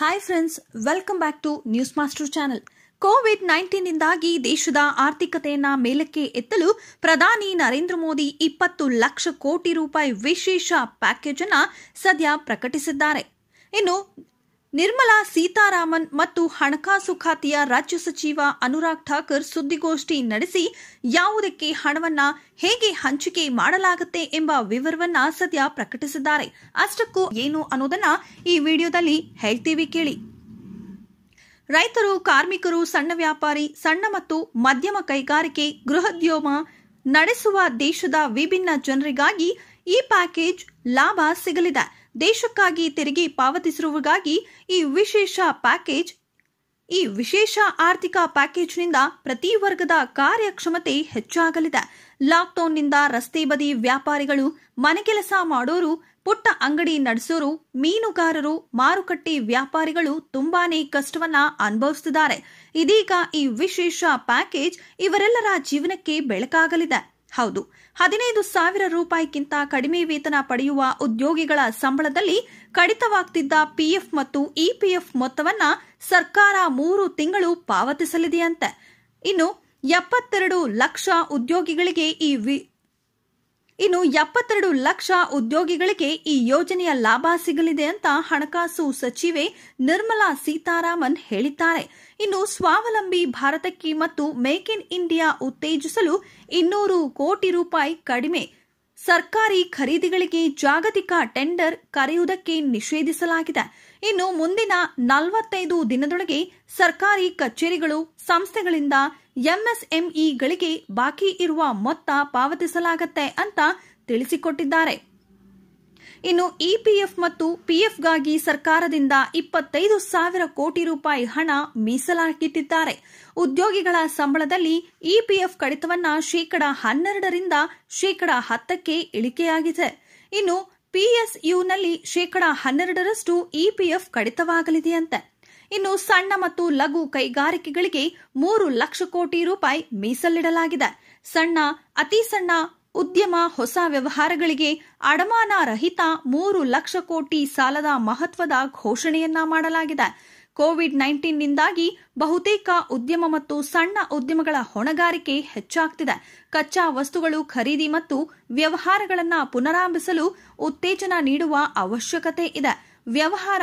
hi friends welcome back to news master channel covid ನೈನ್ಟೀನ್ನಿಂದಾಗಿ ದೇಶದ ಆರ್ಥಿಕತೆಯನ್ನ ಮೇಲಕ್ಕೆ ಎತ್ತಲು ಪ್ರಧಾನಿ ನರೇಂದ್ರ ಮೋದಿ ಇಪ್ಪತ್ತು ಲಕ್ಷ ಕೋಟಿ ರೂಪಾಯಿ ವಿಶೇಷ ಪ್ಯಾಕೇಜ್ ಅನ್ನ ಸದ್ಯ ಪ್ರಕಟಿಸಿದ್ದಾರೆ ಇನ್ನು ನಿರ್ಮಲಾ ಸೀತಾರಾಮನ್ ಮತ್ತು ಹಣಕಾಸು ಖಾತೆಯ ರಾಜ್ಯ ಸಚಿವ ಅನುರಾಗ್ ಠಾಕರ್ ಸುದ್ದಿಗೋಷ್ಠಿ ನಡೆಸಿ ಯಾವುದಕ್ಕೆ ಹಣವನ್ನ ಹೇಗೆ ಹಂಚಿಕೆ ಮಾಡಲಾಗುತ್ತೆ ಎಂಬ ವಿವರವನ್ನ ಸದ್ಯ ಪ್ರಕಟಿಸಿದ್ದಾರೆ ಅಷ್ಟಕ್ಕೂ ಏನು ಅನ್ನೋದನ್ನ ಈ ವಿಡಿಯೋದಲ್ಲಿ ಹೇಳ್ತೀವಿ ಕೇಳಿ ರೈತರು ಕಾರ್ಮಿಕರು ಸಣ್ಣ ವ್ಯಾಪಾರಿ ಸಣ್ಣ ಮತ್ತು ಮಧ್ಯಮ ಕೈಗಾರಿಕೆ ಗೃಹೋದ್ಯಮ ನಡೆಸುವ ದೇಶದ ವಿಭಿನ್ನ ಜನರಿಗಾಗಿ ಈ ಪ್ಯಾಕೇಜ್ ಲಾಭ ಸಿಗಲಿದೆ ದೇಶಕ್ಕಾಗಿ ತೆರಿಗೆ ಪಾವತಿಸಿರುವುದಾಗಿ ಈ ವಿಶೇಷ ಪ್ಯಾಕೇಜ್ ಈ ವಿಶೇಷ ಆರ್ಥಿಕ ಪ್ಯಾಕೇಜ್ನಿಂದ ಪ್ರತಿ ವರ್ಗದ ಕಾರ್ಯಕ್ಷಮತೆ ಹೆಚ್ಚಾಗಲಿದೆ ಲಾಕ್ಡೌನ್ನಿಂದ ರಸ್ತೆ ಬದಿ ವ್ಯಾಪಾರಿಗಳು ಮನೆ ಕೆಲಸ ಮಾಡೋರು ಪುಟ್ಟ ಅಂಗಡಿ ನಡೆಸೋರು ಮೀನುಗಾರರು ಮಾರುಕಟ್ಟೆ ವ್ಯಾಪಾರಿಗಳು ತುಂಬಾನೇ ಕಷ್ಟವನ್ನ ಅನುಭವಿಸುತ್ತಿದ್ದಾರೆ ಇದೀಗ ಈ ವಿಶೇಷ ಪ್ಯಾಕೇಜ್ ಇವರೆಲ್ಲರ ಜೀವನಕ್ಕೆ ಬೆಳಕಾಗಲಿದೆ ಹೌದು ಹದಿನೈದು ಸಾವಿರ ರೂಪಾಯಿಗಿಂತ ಕಡಿಮೆ ವೇತನ ಪಡೆಯುವ ಉದ್ಯೋಗಿಗಳ ಸಂಬಳದಲ್ಲಿ ಕಡಿತವಾಗ್ತಿದ್ದ ಪಿಎಫ್ ಮತ್ತು ಇಪಿಎಫ್ ಮೊತ್ತವನ್ನ ಸರ್ಕಾರ ಮೂರು ತಿಂಗಳು ಪಾವತಿಸಲಿದೆಯಂತೆ ಇನ್ನು ಎಪ್ಪತ್ತೆರಡು ಲಕ್ಷ ಉದ್ಯೋಗಿಗಳಿಗೆ ಈ ಇನ್ನು ಎಪ್ಪತ್ತೆರಡು ಲಕ್ಷ ಉದ್ಯೋಗಿಗಳಿಗೆ ಈ ಯೋಜನೆಯ ಲಾಭ ಸಿಗಲಿದೆ ಅಂತ ಹಣಕಾಸು ಸಚಿವೆ ನಿರ್ಮಲಾ ಸೀತಾರಾಮನ್ ಹೇಳಿದ್ದಾರೆ ಇನ್ನು ಸ್ವಾವಲಂಬಿ ಭಾರತಕ್ಕೆ ಮತ್ತು ಮೇಕ್ ಇನ್ ಇಂಡಿಯಾ ಉತ್ತೇಜಿಸಲು ಇನ್ನೂರು ಕೋಟಿ ರೂಪಾಯಿ ಕಡಿಮೆ ಸರ್ಕಾರಿ ಖರೀದಿಗಳಿಗೆ ಜಾಗತಿಕ ಟೆಂಡರ್ ಕರೆಯುವುದಕ್ಕೆ ನಿಷೇಧಿಸಲಾಗಿದೆ ಇನ್ನು ಮುಂದಿನ ನಲವತ್ತೈದು ದಿನದೊಳಗೆ ಸರ್ಕಾರಿ ಕಚೇರಿಗಳು ಸಂಸ್ಥೆಗಳಿಂದ ಎಂಎಸ್ಎಂಇಗಳಿಗೆ ಬಾಕಿ ಇರುವ ಮೊತ್ತ ಪಾವತಿಸಲಾಗತ್ತೆ ಅಂತ ತಿಳಿಸಿಕೊಟ್ಟಿದ್ದಾರೆ ಇನ್ನು ಇಪಿಎಫ್ ಮತ್ತು ಪಿಎಫ್ಗಾಗಿ ಸರ್ಕಾರದಿಂದ ಇಪ್ಪತ್ತೈದು ಸಾವಿರ ಕೋಟಿ ರೂಪಾಯಿ ಹಣ ಮೀಸಲಾಗಿಟ್ಟಿದ್ದಾರೆ ಉದ್ಯೋಗಿಗಳ ಸಂಬಳದಲ್ಲಿ ಇಪಿಎಫ್ ಕಡಿತವನ್ನ ಶೇಕಡ ಹನ್ನೆರಡರಿಂದ ಶೇಕಡ ಹತ್ತಕ್ಕೆ ಇಳಿಕೆಯಾಗಿದೆ ಇನ್ನು ಪಿಎಸ್ಯುನಲ್ಲಿ ಶೇಕಡ ಹನ್ನೆರಡರಷ್ಟು ಇಪಿಎಫ್ e ಕಡಿತವಾಗಲಿದೆಯಂತೆ ಇನ್ನು ಸಣ್ಣ ಮತ್ತು ಲಘು ಕೈಗಾರಿಕೆಗಳಿಗೆ ಮೂರು ಲಕ್ಷ ಕೋಟಿ ರೂಪಾಯಿ ಮೀಸಲಿಡಲಾಗಿದೆ ಸಣ್ಣ ಅತಿ ಸಣ್ಣ ಉದ್ಯಮ ಹೊಸ ವ್ಯವಹಾರಗಳಿಗೆ ಅಡಮಾನ ರಹಿತ ಮೂರು ಲಕ್ಷ ಕೋಟಿ ಸಾಲದ ಮಹತ್ವದ ಘೋಷಣೆಯನ್ನ ಮಾಡಲಾಗಿದೆ ಕೋವಿಡ್ ನೈನ್ಟೀನ್ನಿಂದಾಗಿ ಬಹುತೇಕ ಉದ್ಯಮ ಮತ್ತು ಸಣ್ಣ ಉದ್ಯಮಗಳ ಹೊಣೆಗಾರಿಕೆ ಹೆಚ್ಚಾಗ್ತಿದೆ ಕಚ್ಚಾ ವಸ್ತುಗಳು ಖರೀದಿ ಮತ್ತು ವ್ಯವಹಾರಗಳನ್ನು ಪುನರಾರಂಭಿಸಲು ಉತ್ತೇಜನ ನೀಡುವ ಅವಶ್ಯಕತೆ ಇದೆ ವ್ಯವಹಾರ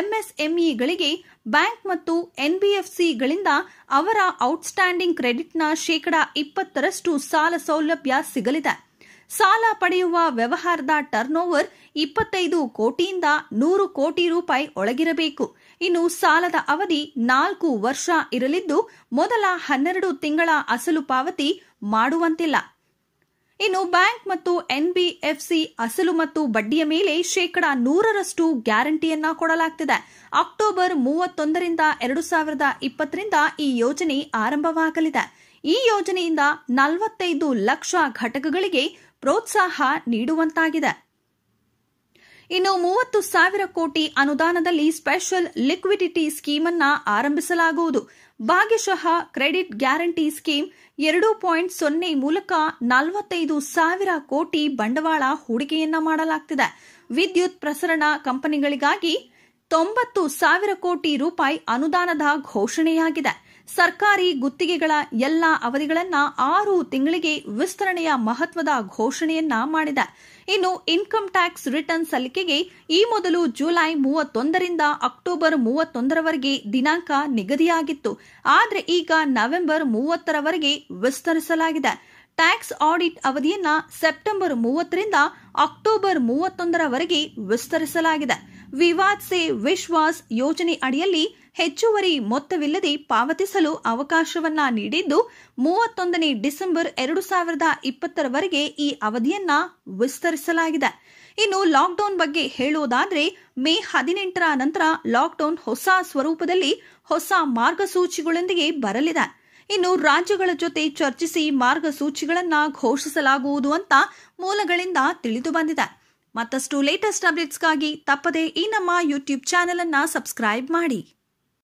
ಎಂಎಸ್ಎಂಇಗಳಿಗೆ ಬ್ಯಾಂಕ್ ಮತ್ತು ಎನ್ಬಿಎಫ್ಸಿಗಳಿಂದ ಅವರ ಔಟ್ಸ್ಟ್ಯಾಂಡಿಂಗ್ ಕ್ರೆಡಿಟ್ನ ಶೇಕಡಾ ಇಪ್ಪತ್ತರಷ್ಟು ಸಾಲ ಸೌಲಭ್ಯ ಸಿಗಲಿದೆ ಸಾಲ ಪಡೆಯುವ ವ್ಯವಹಾರದ ಓವರ್ ಇಪ್ಪತ್ತೈದು ಕೋಟಿಯಿಂದ ನೂರು ಕೋಟಿ ರೂಪಾಯಿ ಒಳಗಿರಬೇಕು ಇನ್ನು ಸಾಲದ ಅವಧಿ ನಾಲ್ಕು ವರ್ಷ ಇರಲಿದ್ದು ಮೊದಲ ಹನ್ನೆರಡು ತಿಂಗಳ ಅಸಲು ಪಾವತಿ ಮಾಡುವಂತಿಲ್ಲ ಇನ್ನು ಬ್ಯಾಂಕ್ ಮತ್ತು ಎನ್ಬಿಎಫ್ಸಿ ಅಸಲು ಮತ್ತು ಬಡ್ಡಿಯ ಮೇಲೆ ಶೇಕಡ ನೂರರಷ್ಟು ಗ್ಯಾರಂಟಿಯನ್ನ ಕೊಡಲಾಗ್ತಿದೆ ಅಕ್ಟೋಬರ್ ಮೂವತ್ತೊಂದರಿಂದ ಎರಡು ಸಾವಿರದ ಇಪ್ಪತ್ತರಿಂದ ಈ ಯೋಜನೆ ಆರಂಭವಾಗಲಿದೆ ಈ ಯೋಜನೆಯಿಂದ ನಲವತ್ತೈದು ಲಕ್ಷ ಘಟಕಗಳಿಗೆ ಪ್ರೋತ್ಸಾಹ ನೀಡುವಂತಾಗಿದೆ ಇನ್ನು ಮೂವತ್ತು ಸಾವಿರ ಕೋಟಿ ಅನುದಾನದಲ್ಲಿ ಸ್ಪೆಷಲ್ ಲಿಕ್ವಿಡಿಟಿ ಸ್ಕೀಮ್ ಅನ್ನ ಆರಂಭಿಸಲಾಗುವುದು ಭಾಗ್ಯಶಃ ಕ್ರೆಡಿಟ್ ಗ್ಯಾರಂಟಿ ಸ್ಕೀಮ್ ಎರಡು ಪಾಯಿಂಟ್ ಸೊನ್ನೆ ಮೂಲಕ ನಲವತ್ತೈದು ಸಾವಿರ ಕೋಟಿ ಬಂಡವಾಳ ಹೂಡಿಕೆಯನ್ನ ಮಾಡಲಾಗ್ತಿದೆ ವಿದ್ಯುತ್ ಪ್ರಸರಣ ಕಂಪನಿಗಳಿಗಾಗಿ ತೊಂಬತ್ತು ಸಾವಿರ ಕೋಟಿ ರೂಪಾಯಿ ಅನುದಾನದ ಘೋಷಣೆಯಾಗಿದೆ ಸರ್ಕಾರಿ ಗುತ್ತಿಗೆಗಳ ಎಲ್ಲ ಅವಧಿಗಳನ್ನ ಆರು ತಿಂಗಳಿಗೆ ವಿಸ್ತರಣೆಯ ಮಹತ್ವದ ಘೋಷಣೆಯನ್ನ ಮಾಡಿದೆ ಇನ್ನು ಇನ್ಕಮ್ ಟ್ಯಾಕ್ಸ್ ರಿಟರ್ನ್ ಸಲ್ಲಿಕೆಗೆ ಈ ಮೊದಲು ಜುಲೈ ಮೂವತ್ತೊಂದರಿಂದ ಅಕ್ಟೋಬರ್ ಮೂವತ್ತೊಂದರವರೆಗೆ ದಿನಾಂಕ ನಿಗದಿಯಾಗಿತ್ತು ಆದರೆ ಈಗ ನವೆಂಬರ್ ಮೂವತ್ತರವರೆಗೆ ವಿಸ್ತರಿಸಲಾಗಿದೆ ಟ್ಯಾಕ್ಸ್ ಆಡಿಟ್ ಅವಧಿಯನ್ನ ಸೆಪ್ಟೆಂಬರ್ ಮೂವತ್ತರಿಂದ ಅಕ್ಟೋಬರ್ ಮೂವತ್ತೊಂದರವರೆಗೆ ವಿಸ್ತರಿಸಲಾಗಿದೆ ವಿವಾದ್ ಸೆ ವಿಶ್ವಾಸ್ ಯೋಜನೆ ಅಡಿಯಲ್ಲಿ ಹೆಚ್ಚುವರಿ ಮೊತ್ತವಿಲ್ಲದೆ ಪಾವತಿಸಲು ಅವಕಾಶವನ್ನ ನೀಡಿದ್ದು ಮೂವತ್ತೊಂದನೇ ಡಿಸೆಂಬರ್ ಎರಡು ಸಾವಿರದ ಇಪ್ಪತ್ತರವರೆಗೆ ಈ ಅವಧಿಯನ್ನ ವಿಸ್ತರಿಸಲಾಗಿದೆ ಇನ್ನು ಲಾಕ್ಡೌನ್ ಬಗ್ಗೆ ಹೇಳುವುದಾದರೆ ಮೇ ಹದಿನೆಂಟರ ನಂತರ ಲಾಕ್ಡೌನ್ ಹೊಸ ಸ್ವರೂಪದಲ್ಲಿ ಹೊಸ ಮಾರ್ಗಸೂಚಿಗಳೊಂದಿಗೆ ಬರಲಿದೆ ಇನ್ನು ರಾಜ್ಯಗಳ ಜೊತೆ ಚರ್ಚಿಸಿ ಮಾರ್ಗಸೂಚಿಗಳನ್ನು ಘೋಷಿಸಲಾಗುವುದು ಅಂತ ಮೂಲಗಳಿಂದ ತಿಳಿದು ಬಂದಿದೆ ಮತ್ತಷ್ಟು ಲೇಟೆಸ್ಟ್ ಅಪ್ಡೇಟ್ಸ್ಗಾಗಿ ತಪ್ಪದೇ ಈ ನಮ್ಮ ಯೂಟ್ಯೂಬ್ ಚಾನೆಲ್ ಅನ್ನ ಸಬ್ಸ್ಕ್ರೈಬ್ ಮಾಡಿ